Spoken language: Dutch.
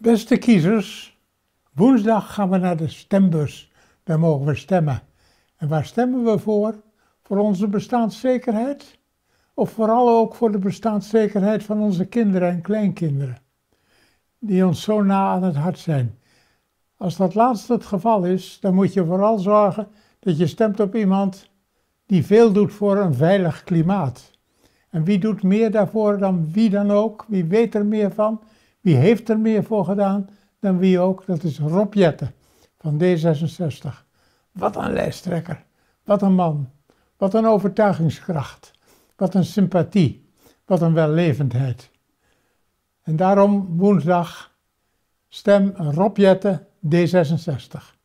Beste kiezers, woensdag gaan we naar de stembus. Daar mogen we stemmen. En waar stemmen we voor? Voor onze bestaanszekerheid? Of vooral ook voor de bestaanszekerheid van onze kinderen en kleinkinderen, die ons zo na aan het hart zijn. Als dat laatste het geval is, dan moet je vooral zorgen dat je stemt op iemand die veel doet voor een veilig klimaat. En wie doet meer daarvoor dan wie dan ook? Wie weet er meer van? Wie heeft er meer voor gedaan dan wie ook? Dat is Rob Jette van D66. Wat een lijsttrekker. Wat een man. Wat een overtuigingskracht. Wat een sympathie. Wat een wellevendheid. En daarom woensdag stem Rob D66.